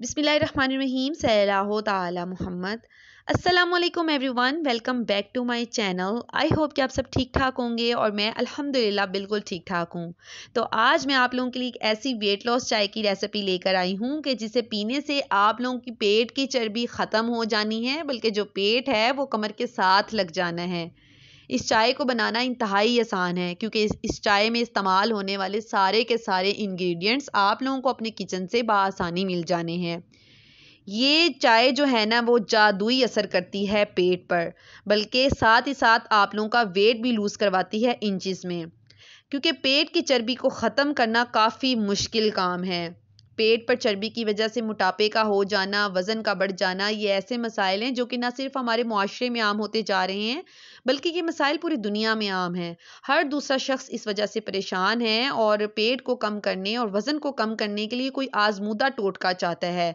बिसमीम Mohammad Aslam everyone welcome back to my channel I hope कि आप सब ठीक ठाक होंगे और मैं अल्हम्दुलिल्लाह बिल्कुल ठीक ठाक हूँ तो आज मैं आप लोगों के लिए एक ऐसी वेट लॉस चाय की रेसिपी लेकर आई हूँ कि जिसे पीने से आप लोगों की पेट की चर्बी ख़त्म हो जानी है बल्कि जो पेट है वो कमर के साथ लग जाना है इस चाय को बनाना इंतहाई आसान है क्योंकि इस, इस चाय में इस्तेमाल होने वाले सारे के सारे इंग्रेडिएंट्स आप लोगों को अपने किचन से बसानी मिल जाने हैं ये चाय जो है ना वो जादुई असर करती है पेट पर बल्कि साथ ही साथ आप लोगों का वेट भी लूज़ करवाती है इंचज़ में क्योंकि पेट की चर्बी को ख़त्म करना काफ़ी मुश्किल काम है पेट पर चर्बी की वजह से मोटापे का हो जाना वज़न का बढ़ जाना ये ऐसे मसाइल हैं जो कि ना सिर्फ हमारे माशरे में आम होते जा रहे हैं बल्कि ये मसाइल पूरी दुनिया में आम हैं हर दूसरा शख्स इस वजह से परेशान है और पेट को कम करने और वज़न को कम करने के लिए कोई आजमूदा टोटका चाहता है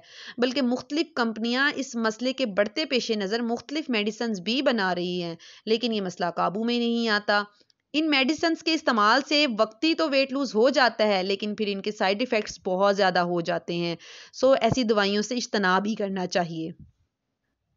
बल्कि मुख्तलिफ़ कंपनियाँ इस मसले के बढ़ते पेश नज़र मुख्तलिफ़ मेडिसन्स भी बना रही हैं लेकिन ये मसला काबू में नहीं आता इन मेडिसन के इस्तेमाल से वक्ती तो वेट लूज़ हो जाता है लेकिन फिर इनके साइड इफ़ेक्ट्स बहुत ज़्यादा हो जाते हैं सो ऐसी दवाइयों से इज्तनाब ही करना चाहिए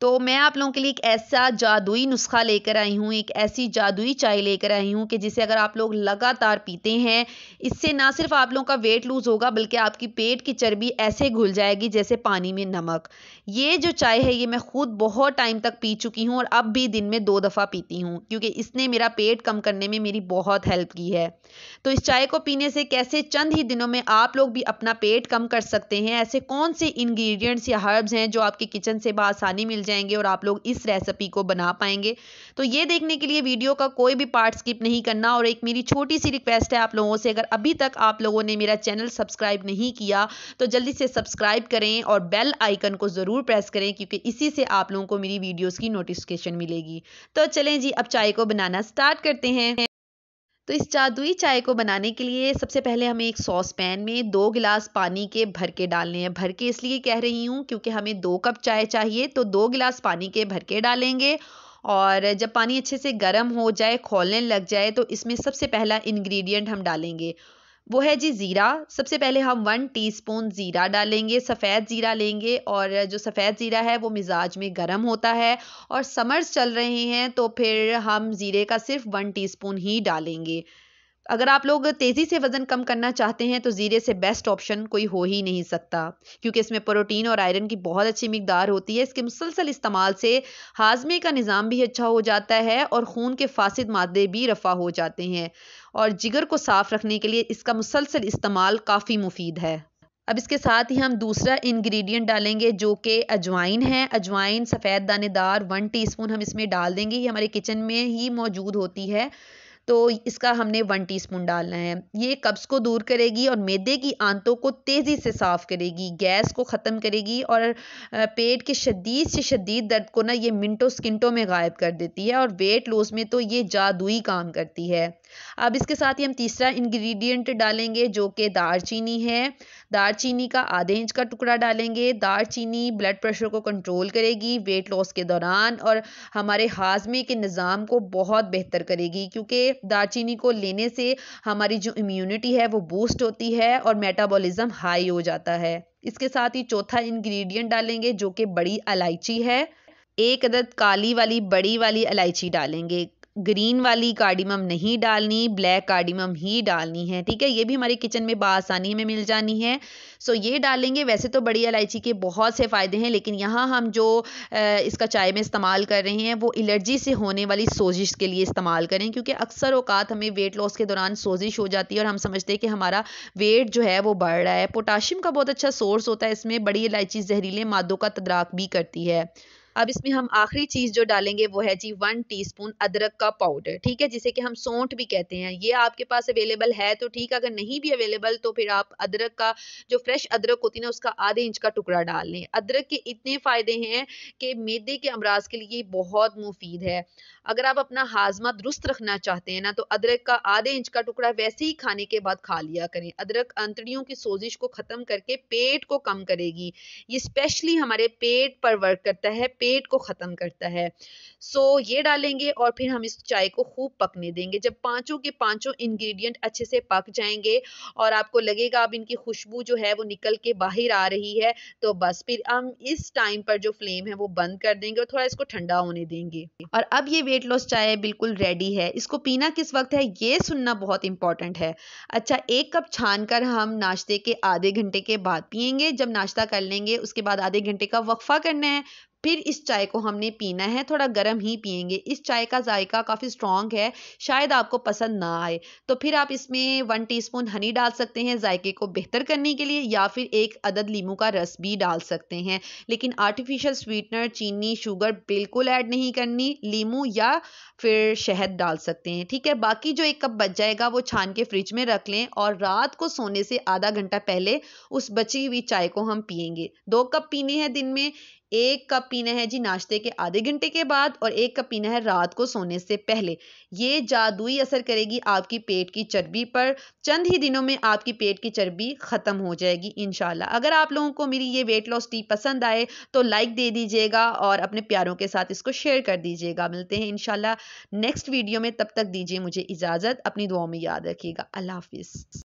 तो मैं आप लोगों के लिए एक ऐसा जादुई नुस्खा लेकर आई हूँ एक ऐसी जादुई चाय लेकर आई हूँ कि जिसे अगर आप लोग लगातार पीते हैं इससे ना सिर्फ आप लोगों का वेट लूज़ होगा बल्कि आपकी पेट की चर्बी ऐसे घुल जाएगी जैसे पानी में नमक ये जो चाय है ये मैं खुद बहुत टाइम तक पी चुकी हूँ और अब भी दिन में दो दफ़ा पीती हूँ क्योंकि इसने मेरा पेट कम करने में मेरी बहुत हेल्प की है तो इस चाय को पीने से कैसे चंद ही दिनों में आप लोग भी अपना पेट कम कर सकते हैं ऐसे कौन से इंग्रेडिएंट्स या हर्ब्स हैं जो आपके किचन से बसानी मिल जाए जाएंगे और आप लोग इस रेसिपी को बना पाएंगे तो ये देखने के लिए वीडियो का कोई भी पार्ट स्किप नहीं करना और एक मेरी छोटी सी रिक्वेस्ट है आप लोगों से अगर अभी तक आप लोगों ने मेरा चैनल सब्सक्राइब नहीं किया तो जल्दी से सब्सक्राइब करें और बेल आइकन को ज़रूर प्रेस करें क्योंकि इसी से आप लोगों को मेरी वीडियोज़ की नोटिफिकेशन मिलेगी तो चलें जी अब चाय को बनाना स्टार्ट करते हैं तो इस जादुई चाय को बनाने के लिए सबसे पहले हमें एक सॉस पैन में दो गिलास पानी के भर के डालने हैं भर के इसलिए कह रही हूँ क्योंकि हमें दो कप चाय चाहिए तो दो गिलास पानी के भर के डालेंगे और जब पानी अच्छे से गर्म हो जाए खोलने लग जाए तो इसमें सबसे पहला इन्ग्रीडियंट हम डालेंगे वो है जी ज़ीरा सबसे पहले हम वन टीस्पून ज़ीरा डालेंगे सफ़ेद ज़ीरा लेंगे और जो सफ़ेद ज़ीरा है वो मिजाज में गर्म होता है और समर्स चल रहे हैं तो फिर हम ज़ीरे का सिर्फ वन टीस्पून ही डालेंगे अगर आप लोग तेज़ी से वज़न कम करना चाहते हैं तो ज़ीरे से बेस्ट ऑप्शन कोई हो ही नहीं सकता क्योंकि इसमें प्रोटीन और आयरन की बहुत अच्छी मकदार होती है इसके मुसलसल इस्तेमाल से हाजमे का निज़ाम भी अच्छा हो जाता है और खून के फासद मादे भी रफ़ा हो जाते हैं और जिगर को साफ़ रखने के लिए इसका मुसलसल इस्तेमाल काफ़ी मुफीद है अब इसके साथ ही हम दूसरा इंग्रेडिएंट डालेंगे जो कि अजवाइन है अजवाइन सफ़ेद दानेदार वन टीस्पून हम इसमें डाल देंगे ये हमारे किचन में ही मौजूद होती है तो इसका हमने वन टीस्पून डालना है ये कब्ज़ को दूर करेगी और मैदे की आंतों को तेज़ी से साफ़ करेगी गैस को ख़त्म करेगी और पेट के शदीद से शदीद दर्द को ना ये मिनटों स्किनटों में गायब कर देती है और वेट लॉस में तो ये जादुई काम करती है अब इसके साथ ही हम तीसरा इंग्रेडिएंट डालेंगे जो कि दारचीनी है दारचीनी का आधे इंच का टुकड़ा डालेंगे दारचीनी ब्लड प्रेशर को कंट्रोल करेगी वेट लॉस के दौरान और हमारे हाजमे के निज़ाम को बहुत बेहतर करेगी क्योंकि दारचीनी को लेने से हमारी जो इम्यूनिटी है वो बूस्ट होती है और मेटाबॉलिज्म हाई हो जाता है इसके साथ ही चौथा इंग्रेडिएंट डालेंगे जो कि बड़ी इलायची है एक अदद काली वाली बड़ी वाली इलायची डालेंगे ग्रीन वाली कार्डिमम नहीं डालनी ब्लैक कार्डिमम ही डालनी है ठीक है ये भी हमारे किचन में आसानी में मिल जानी है सो ये डालेंगे वैसे तो बड़ी इलायची के बहुत से फ़ायदे हैं लेकिन यहाँ हम जो इसका चाय में इस्तेमाल कर रहे हैं वो एलर्जी से होने वाली सोजिश के लिए इस्तेमाल करें क्योंकि अक्सर अवकात हमें वेट लॉस के दौरान सोजिश हो जाती है और हम समझते हैं कि हमारा वेट जो है वो बढ़ रहा है पोटाशियम का बहुत अच्छा सोर्स होता है इसमें बड़ी इलायची जहरीले मादों का तदराक भी करती है अब इसमें हम आखिरी चीज़ जो डालेंगे वो है जी वन टीस्पून अदरक का पाउडर ठीक है जिसे कि हम सौंठ भी कहते हैं ये आपके पास अवेलेबल है तो ठीक अगर नहीं भी अवेलेबल तो फिर आप अदरक का जो फ्रेश अदरक होती है ना उसका आधे इंच का टुकड़ा डाल लें अदरक के इतने फ़ायदे हैं कि मेदे के अमराज के लिए बहुत मुफीद है अगर आप अपना हाजमा दुरुस्त रखना चाहते हैं ना तो अदरक का आधे इंच का टुकड़ा वैसे ही खाने के बाद खा लिया करें अदरक अंतड़ियों की सोजिश को ख़त्म करके पेट को कम करेगी ये स्पेशली हमारे पेट पर वर्क करता है पेट को ख़त्म करता है सो so, ये डालेंगे और फिर हम इस चाय को खूब पकने देंगे जब पांचों के पांचों इंग्रेडिएंट अच्छे से पक जाएंगे और आपको लगेगा अब इनकी खुशबू जो है वो निकल के बाहर आ रही है तो बस फिर हम इस टाइम पर जो फ्लेम है वो बंद कर देंगे और थोड़ा इसको ठंडा होने देंगे और अब ये वेट लॉस चाय बिल्कुल रेडी है इसको पीना किस वक्त है ये सुनना बहुत इंपॉर्टेंट है अच्छा एक कप छान हम नाश्ते के आधे घंटे के बाद पियेंगे जब नाश्ता कर लेंगे उसके बाद आधे घंटे का वक्फा करना है फिर इस चाय को हमने पीना है थोड़ा गर्म ही पियेंगे इस चाय का जायका काफ़ी स्ट्रॉन्ग है शायद आपको पसंद ना आए तो फिर आप इसमें वन टीस्पून हनी डाल सकते हैं जायके को बेहतर करने के लिए या फिर एक अदद लीमू का रस भी डाल सकते हैं लेकिन आर्टिफिशियल स्वीटनर चीनी शुगर बिल्कुल ऐड नहीं करनी लीमू या फिर शहद डाल सकते हैं ठीक है बाकी जो एक कप बच जाएगा वो छान के फ्रिज में रख लें और रात को सोने से आधा घंटा पहले उस बची हुई चाय को हम पियेंगे दो कप पीने हैं दिन में एक कप पीना है जी नाश्ते के आधे घंटे के बाद और एक कप पीना है रात को सोने से पहले ये जादुई असर करेगी आपकी पेट की चर्बी पर चंद ही दिनों में आपकी पेट की चर्बी ख़त्म हो जाएगी इन अगर आप लोगों को मेरी ये वेट लॉस टी पसंद आए तो लाइक दे दीजिएगा और अपने प्यारों के साथ इसको शेयर कर दीजिएगा मिलते हैं इन नेक्स्ट वीडियो में तब तक दीजिए मुझे इजाज़त अपनी दुआओं में याद रखिएगा अल्लाह हाफिज़